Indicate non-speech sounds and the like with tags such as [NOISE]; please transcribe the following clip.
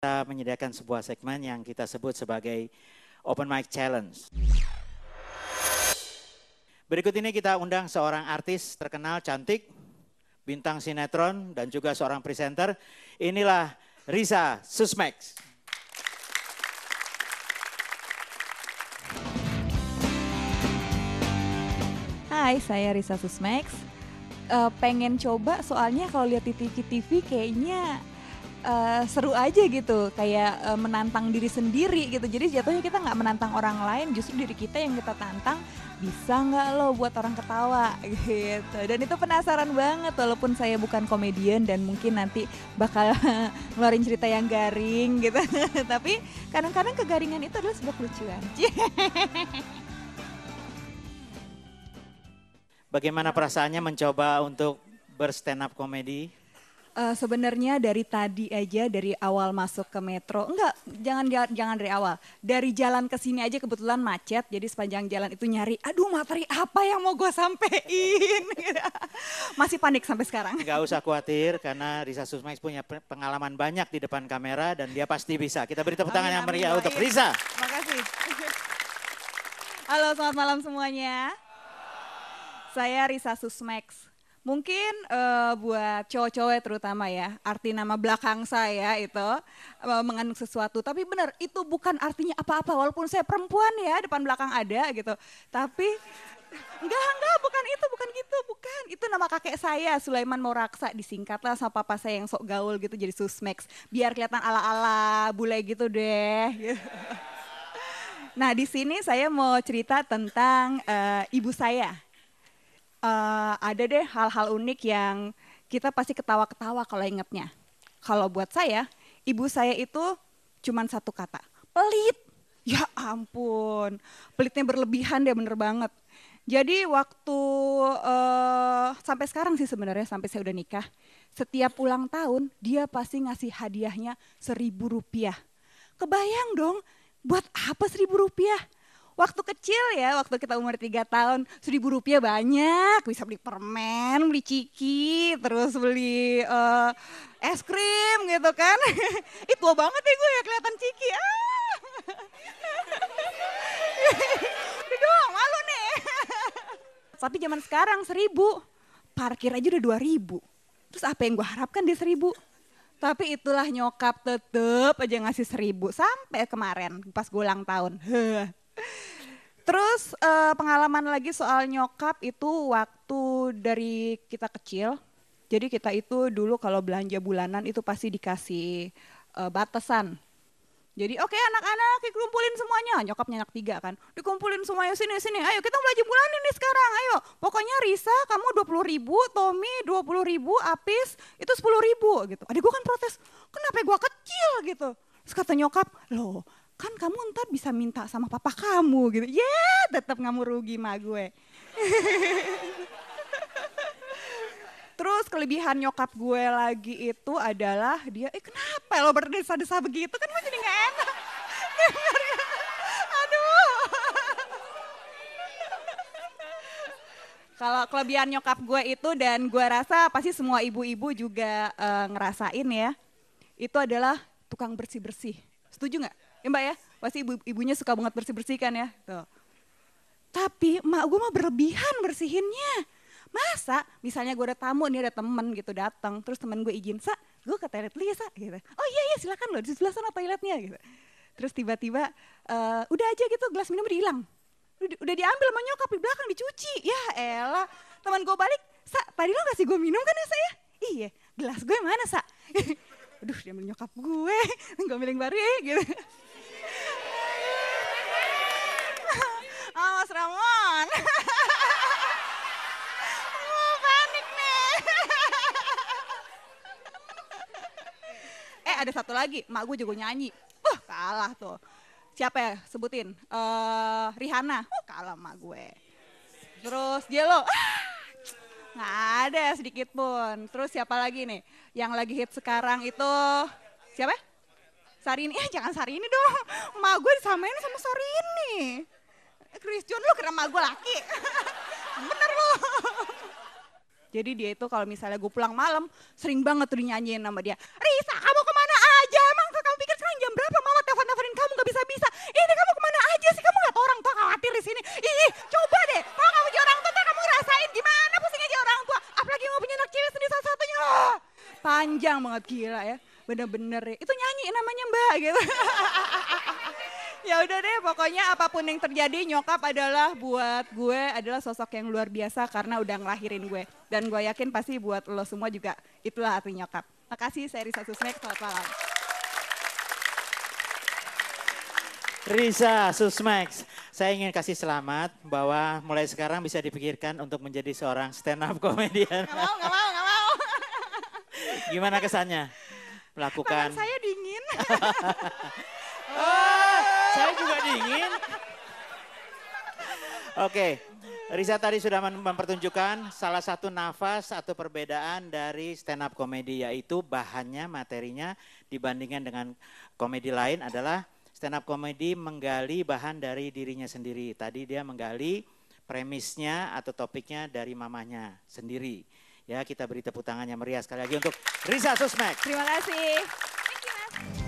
kita menyediakan sebuah segmen yang kita sebut sebagai Open Mic Challenge. Berikut ini kita undang seorang artis terkenal cantik, bintang sinetron dan juga seorang presenter. Inilah Risa Susmex. Hai, saya Risa Susmex. Uh, pengen coba soalnya kalau lihat di TV-TV kayaknya uh, seru aja gitu kayak uh, menantang diri sendiri gitu jadi jatuhnya kita nggak menantang orang lain justru diri kita yang kita tantang bisa nggak lo buat orang ketawa [LAUGHS] gitu dan itu penasaran banget walaupun saya bukan komedian dan mungkin nanti bakal [LAUGHS] ngeluarin cerita yang garing gitu [LAUGHS] tapi kadang-kadang kegaringan itu adalah sebuah kelucuan Bagaimana perasaannya mencoba untuk berstand up komedi? uh, sebenarnya dari tadi aja dari awal masuk ke metro enggak jangan jangan dari awal dari jalan ke sini aja kebetulan macet jadi sepanjang jalan itu nyari aduh materi apa yang mau gue sampein [LAUGHS] gitu. masih panik sampai sekarang nggak usah khawatir karena Risa Susmax punya pengalaman banyak di depan kamera dan dia pasti bisa kita beri tepuk tangan yang meriah untuk Risa makasih halo selamat malam semuanya saya Risa Susmax Mungkin uh, buat cowok-cowok ya, terutama ya, arti nama belakang saya itu uh, mengandung sesuatu. Tapi benar, itu bukan artinya apa-apa. Walaupun saya perempuan ya, depan belakang ada gitu. Tapi enggak, enggak, bukan itu, bukan gitu, bukan. Itu nama kakek saya, Sulaiman Moraksa. Disingkatlah sama papa saya yang sok gaul gitu jadi Susmex. Biar kelihatan ala-ala bule gitu deh. Gitu. Nah, di sini saya mau cerita tentang uh, ibu saya uh, ada deh hal-hal unik yang kita pasti ketawa-ketawa kalau ingatnya. Kalau buat saya, ibu saya itu cuma satu kata, pelit. Ya ampun, pelitnya berlebihan deh bener banget. Jadi waktu uh, sampai sekarang sih sebenarnya sampai saya udah nikah, setiap ulang tahun dia pasti ngasih hadiahnya seribu rupiah. Kebayang dong, buat apa seribu rupiah? waktu kecil ya, waktu kita umur tiga tahun, seribu rupiah banyak, bisa beli permen, beli ciki, terus beli uh, es krim gitu kan. [LAUGHS] Itu tua banget ya gue ya kelihatan ciki. Ah. doang malu nih. Tapi zaman sekarang seribu, parkir aja udah dua ribu. Terus apa yang gue harapkan di seribu? Tapi itulah nyokap tetep aja ngasih seribu sampai kemarin pas gue ulang tahun. [LAUGHS] Terus uh, pengalaman lagi soal nyokap itu waktu dari kita kecil. Jadi kita itu dulu kalau belanja bulanan itu pasti dikasih uh, batasan. Jadi oke okay, anak-anak dikumpulin semuanya, nyokapnya anak tiga kan, dikumpulin semuanya sini sini, ayo kita belanja bulan ini sekarang, ayo. Pokoknya Risa kamu 20 ribu, Tommy 20 ribu, Apis itu 10 ribu gitu. Adik gue kan protes, kenapa gue kecil gitu. Terus kata nyokap, loh kan kamu ntar bisa minta sama papa kamu gitu. Ya yeah, tetap mau rugi mah gue. [LAUGHS] Terus kelebihan nyokap gue lagi itu adalah dia, eh kenapa lo berdesa-desa begitu kan gue jadi gak enak. [LAUGHS] Aduh. Kalau kelebihan nyokap gue itu dan gue rasa pasti semua ibu-ibu juga uh, ngerasain ya. Itu adalah tukang bersih-bersih. Setuju nggak? Ya mbak ya, pasti ibu, ibunya suka banget bersih bersihkan ya. Tuh. Tapi mak gue mah berlebihan bersihinnya. Masa misalnya gue ada tamu nih ada temen gitu datang terus temen gue izin sa gue ke toilet dulu ya sa gitu. Oh iya iya silakan loh di sebelah sana toiletnya gitu. Terus tiba-tiba uh, udah aja gitu gelas minum udah hilang. Udah, diambil sama nyokap di belakang dicuci. Ya elah teman gue balik sa tadi lo kasih gue minum kan ya sa ya? Iya gelas gue mana sa? [LAUGHS] Aduh dia nyokap gue gue [LAUGHS] yang baru ya gitu. Ramon. oh, [LAUGHS] panik nih. eh ada satu lagi, mak gue juga nyanyi. Uh, kalah tuh. Siapa ya sebutin? Uh, Rihanna. Uh, kalah mak gue. Terus Jelo. [SIGHS] nggak ada sedikit pun. Terus siapa lagi nih? Yang lagi hit sekarang itu siapa? Sarini, eh jangan Sarini dong. Ma gue disamain sama Sarini. Eh, Christian lu kira gue laki. [LAUGHS] Bener lu. [LAUGHS] Jadi dia itu kalau misalnya gue pulang malam, sering banget tuh dinyanyiin sama dia. Risa, kamu kemana aja? Emang kamu pikir sekarang jam berapa? Mama telepon-teleponin kamu gak bisa-bisa. Ini kamu kemana aja sih? Kamu gak tau orang tua khawatir di sini. Ih, coba deh. Kalau kamu jadi orang tua, tuh kamu ngerasain gimana pusingnya jadi orang tua. Apalagi mau punya anak cewek sendiri satu-satunya. Oh, panjang banget gila ya. Bener-bener ya. Itu nyanyi namanya mbak gitu. [LAUGHS] ya udah deh pokoknya apapun yang terjadi nyokap adalah buat gue adalah sosok yang luar biasa karena udah ngelahirin gue dan gue yakin pasti buat lo semua juga itulah arti nyokap makasih saya Risa Susmek selamat malam Risa Susmax, saya ingin kasih selamat bahwa mulai sekarang bisa dipikirkan untuk menjadi seorang stand up komedian. Gak mau, gak mau, gak mau. Gimana kesannya? Melakukan. Tangan saya dingin. [LAUGHS] [LAUGHS] oh. Saya juga dingin. Oke, okay. Riza tadi sudah mempertunjukkan salah satu nafas atau perbedaan dari stand up komedi yaitu bahannya, materinya dibandingkan dengan komedi lain adalah stand up komedi menggali bahan dari dirinya sendiri. Tadi dia menggali premisnya atau topiknya dari mamanya sendiri. Ya, kita beri tepuk tangannya meriah sekali lagi untuk Riza Susmek. Terima kasih. Thank you,